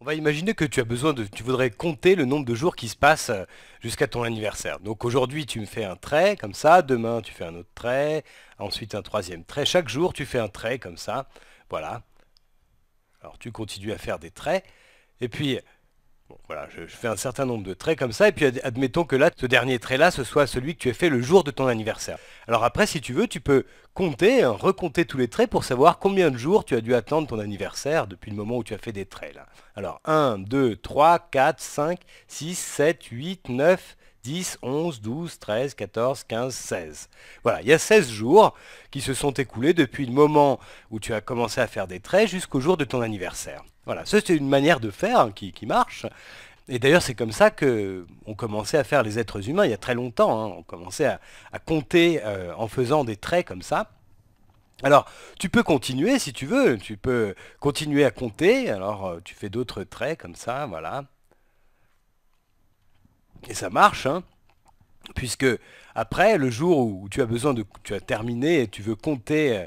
On va imaginer que tu as besoin de, tu voudrais compter le nombre de jours qui se passent euh, jusqu'à ton anniversaire. Donc aujourd'hui tu me fais un trait comme ça, demain tu fais un autre trait, ensuite un troisième trait. Chaque jour tu fais un trait comme ça, voilà. Alors tu continues à faire des traits. Et puis Bon, voilà, je, fais un certain nombre de traits comme ça, et puis admettons que là, ce dernier trait-là, ce soit celui que tu as fait le jour de ton anniversaire. Alors après, si tu veux, tu peux compter, hein, recompter tous les traits pour savoir combien de jours tu as dû attendre ton anniversaire depuis le moment où tu as fait des traits. Là. Alors 1, 2, 3, 4, 5, 6, 7, 8, 9, 10, 11, 12, 13, 14, 15, 16. Voilà, il y a 16 jours qui se sont écoulés depuis le moment où tu as commencé à faire des traits jusqu'au jour de ton anniversaire. Voilà, c'est une manière de faire hein, qui, marche. Et d'ailleurs, c'est comme ça que on commençait à faire les êtres humains il y a très longtemps. Hein. On commençait à, compter euh, en faisant des traits comme ça. Alors, tu peux continuer si tu veux. Tu peux continuer à compter. Alors, euh, tu fais d'autres traits comme ça, voilà. Et ça marche, hein, puisque après, le jour où tu as besoin de... Tu as terminé et tu veux compter euh,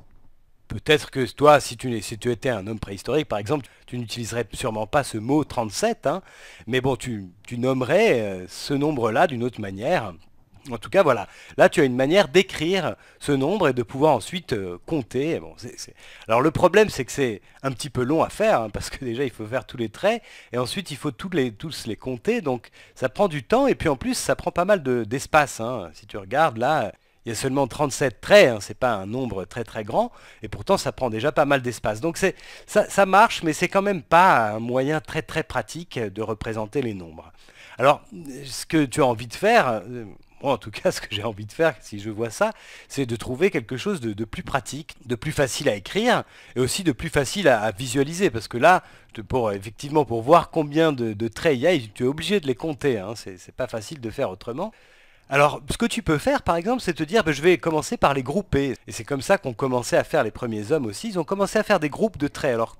peut-être que toi, si tu, étais un homme préhistorique, par exemple, tu n'utiliserais sûrement pas ce mot 37, hein, mais bon, tu, nommerais euh, ce nombre-là d'une autre manière. En tout cas, voilà. Là, tu as une manière d'écrire ce nombre et de pouvoir ensuite euh, compter. Alors, le problème, c'est que c'est un petit peu long à faire, hein, parce que déjà, il faut faire tous les traits, et ensuite, il faut tous les, compter. Donc, ça prend du temps, et puis en plus, ça prend pas mal d'espace. Hein. Si tu regardes, là, il y a seulement 37 traits, ce hein, c'est pas un nombre très très grand, et pourtant ça prend déjà pas mal d'espace. Donc ça, marche, mais c'est quand même pas un moyen très très pratique de représenter les nombres. Alors, ce que tu as envie de faire, euh, moi en tout cas ce que j'ai envie de faire si je vois ça, c'est de trouver quelque chose de, plus pratique, de plus facile à écrire et aussi de plus facile à, visualiser parce que là, pour, effectivement pour voir combien de, traits il y a, tu es obligé de les compter, hein, c'est pas facile de faire autrement. Alors, ce que tu peux faire, par exemple, c'est te dire, ben, je vais commencer par les grouper. Et c'est comme ça qu'ont commencé à faire les premiers hommes aussi. Ils ont commencé à faire des groupes de traits. Alors,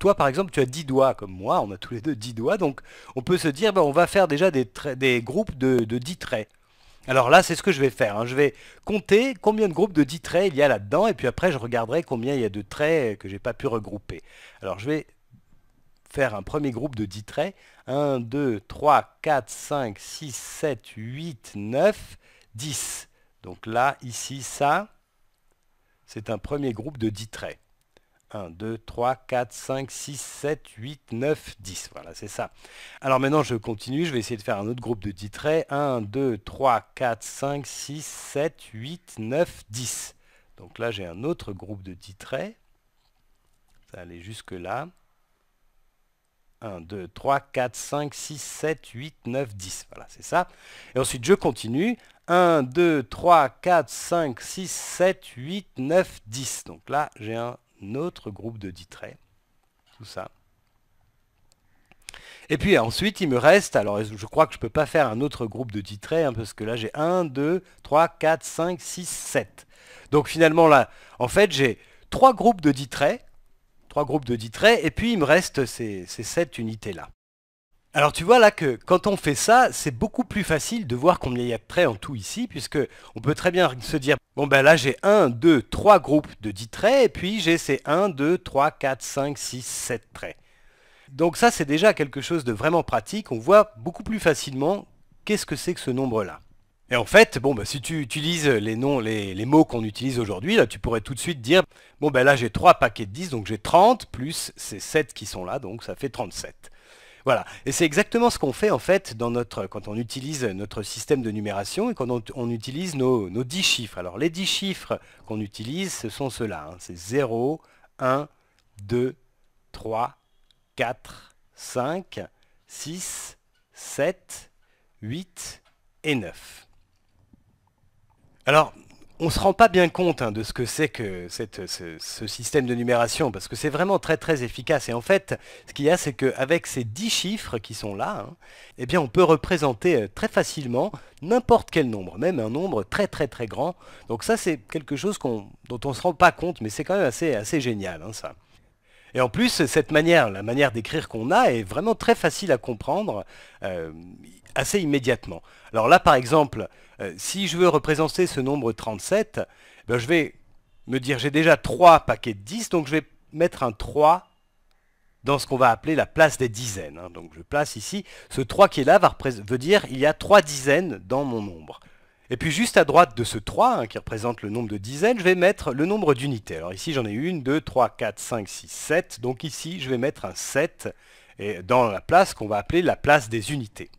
toi, par exemple, tu as 10 doigts, comme moi, on a tous les deux 10 doigts. Donc, on peut se dire, ben, on va faire déjà des, des groupes de, 10 traits. Alors là, c'est ce que je vais faire. Hein. Je vais compter combien de groupes de 10 traits il y a là-dedans, et puis après, je regarderai combien il y a de traits que j'ai pas pu regrouper. Alors, je vais faire un premier groupe de 10 traits. 1, 2, 3, 4, 5, 6, 7, 8, 9, 10. Donc là, ici, ça, c'est un premier groupe de 10 traits. 1, 2, 3, 4, 5, 6, 7, 8, 9, 10. Voilà, c'est ça. Alors maintenant, je continue. Je vais essayer de faire un autre groupe de 10 traits. 1, 2, 3, 4, 5, 6, 7, 8, 9, 10. Donc là, j'ai un autre groupe de 10 traits. Ça allait jusque-là. 1, 2, 3, 4, 5, 6, 7, 8, 9, 10. Voilà, c'est ça. Et ensuite, je continue. 1, 2, 3, 4, 5, 6, 7, 8, 9, 10. Donc là, j'ai un autre groupe de 10 traits. Tout ça. Et puis ensuite, il me reste, alors je crois que je ne peux pas faire un autre groupe de 10 traits, hein, parce que là j'ai 1, 2, 3, 4, 5, 6, 7. Donc finalement là, en fait j'ai trois groupes de 10 traits, trois groupes de 10 traits, et puis il me reste ces, ces 7 unités-là. Alors tu vois là que quand on fait ça, c'est beaucoup plus facile de voir combien il y a de traits en tout ici, puisque on peut très bien se dire, bon ben là j'ai 1, 2, 3 groupes de 10 traits, et puis j'ai ces 1, 2, 3, 4, 5, 6, 7 traits. Donc ça c'est déjà quelque chose de vraiment pratique, on voit beaucoup plus facilement qu'est-ce que c'est que ce nombre-là. Et en fait, bon, bah, si tu utilises les noms, les, mots qu'on utilise aujourd'hui, tu pourrais tout de suite dire, bon, ben là, j'ai 3 paquets de 10, donc j'ai 30, plus ces 7 qui sont là, donc ça fait 37. Voilà. Et c'est exactement ce qu'on fait, en fait, dans notre, quand on utilise notre système de numération et quand on, utilise nos, 10 chiffres. Alors, les 10 chiffres qu'on utilise, ce sont ceux-là. Hein. C'est 0, 1, 2, 3, 4, 5, 6, 7, 8 et 9. Alors, on ne se rend pas bien compte hein, de ce que c'est que ce, système de numération, parce que c'est vraiment très très efficace. Et en fait, ce qu'il y a, c'est qu'avec ces 10 chiffres qui sont là, hein, eh bien, on peut représenter euh, très facilement n'importe quel nombre, même un nombre très très très grand. Donc ça, c'est quelque chose dont on ne se rend pas compte, mais c'est quand même assez, assez génial, hein, ça. Et en plus, cette manière, la manière d'écrire qu'on a est vraiment très facile à comprendre euh, assez immédiatement. Alors là, par exemple, euh, si je veux représenter ce nombre 37, eh je vais me dire j'ai déjà 3 paquets de 10, donc je vais mettre un 3 dans ce qu'on va appeler la place des dizaines. Hein. Donc je place ici, ce 3 qui est là veut dire il y a 3 dizaines dans mon nombre. Et puis juste à droite de ce 3, hein, qui représente le nombre de dizaines, je vais mettre le nombre d'unités. Alors ici j'en ai une, 2, 3, 4, 5, 6, 7. Donc ici je vais mettre un 7 dans la place qu'on va appeler la place des unités.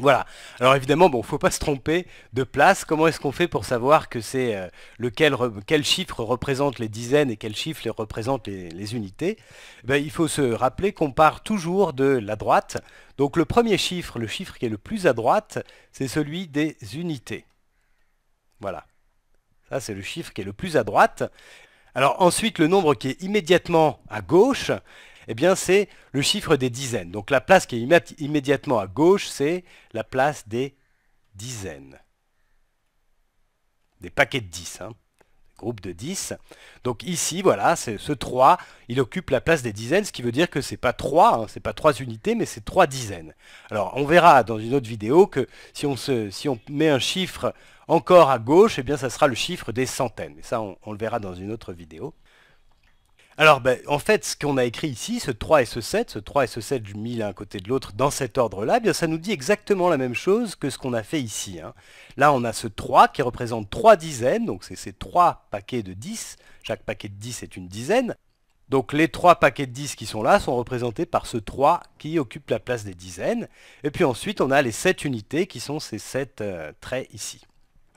Voilà. Alors évidemment, bon, faut pas se tromper de place. Comment est-ce qu'on fait pour savoir que c'est euh, lequel quel chiffre représente les dizaines et quel chiffre les représente les, unités eh ben, Il faut se rappeler qu'on part toujours de la droite. Donc le premier chiffre, le chiffre qui est le plus à droite, c'est celui des unités. Voilà. Ça, c'est le chiffre qui est le plus à droite. Alors ensuite, le nombre qui est immédiatement à gauche, eh bien c'est le chiffre des dizaines. Donc la place qui est immédiatement à gauche, c'est la place des dizaines. Des paquets de 10, hein. groupe de 10. Donc ici, voilà, ce 3, il occupe la place des dizaines, ce qui veut dire que n'est pas 3, ce n'est pas 3 unités, mais c'est 3 dizaines. Alors on verra dans une autre vidéo que si on, met un chiffre encore à gauche, eh bien ça sera le chiffre des centaines. Mais ça, on le verra dans une autre vidéo. Alors, ben, en fait, ce qu'on a écrit ici, ce 3 et ce 7, ce 3 et ce 7 du mis l'un côté de l'autre dans cet ordre-là, eh ça nous dit exactement la même chose que ce qu'on a fait ici. Hein. Là, on a ce 3 qui représente 3 dizaines, donc c'est ces 3 paquets de 10. Chaque paquet de 10 est une dizaine. Donc les 3 paquets de 10 qui sont là sont représentés par ce 3 qui occupe la place des dizaines. Et puis ensuite, on a les 7 unités qui sont ces 7 euh, traits ici.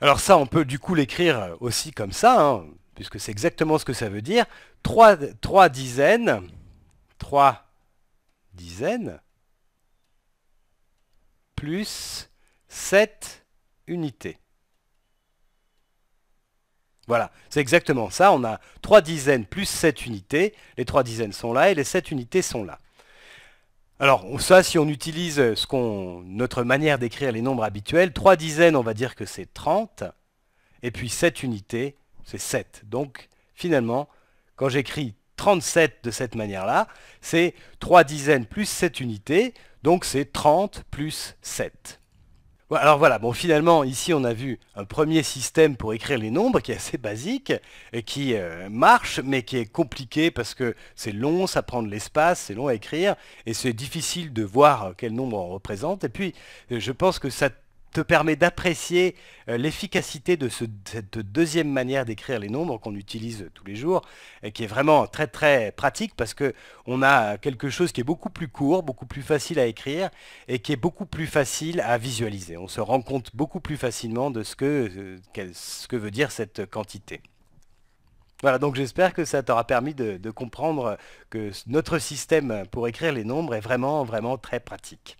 Alors ça, on peut du coup l'écrire aussi comme ça. Hein puisque c'est exactement ce que ça veut dire, 3, dizaines, dizaines, plus 7 unités. Voilà, c'est exactement ça. On a 3 dizaines plus 7 unités. Les 3 dizaines sont là et les 7 unités sont là. Alors ça, si on utilise ce notre manière d'écrire les nombres habituels, 3 dizaines, on va dire que c'est 30. Et puis 7 unités, c'est 7. Donc finalement, quand j'écris 37 de cette manière-là, c'est 3 dizaines plus 7 unités, donc c'est 30 plus 7. Alors voilà, bon finalement ici on a vu un premier système pour écrire les nombres qui est assez basique, et qui euh, marche mais qui est compliqué parce que c'est long, ça prend de l'espace, c'est long à écrire et c'est difficile de voir quel nombre on représente. Et puis euh, je pense que ça te permet d'apprécier euh, l'efficacité de cette deuxième manière d'écrire les nombres qu'on utilise tous les jours, et qui est vraiment très très pratique parce que on a quelque chose qui est beaucoup plus court, beaucoup plus facile à écrire et qui est beaucoup plus facile à visualiser. On se rend compte beaucoup plus facilement de ce que, euh, ce que veut dire cette quantité. Voilà, donc j'espère que ça t'aura permis de, de comprendre que notre système pour écrire les nombres est vraiment, vraiment très pratique.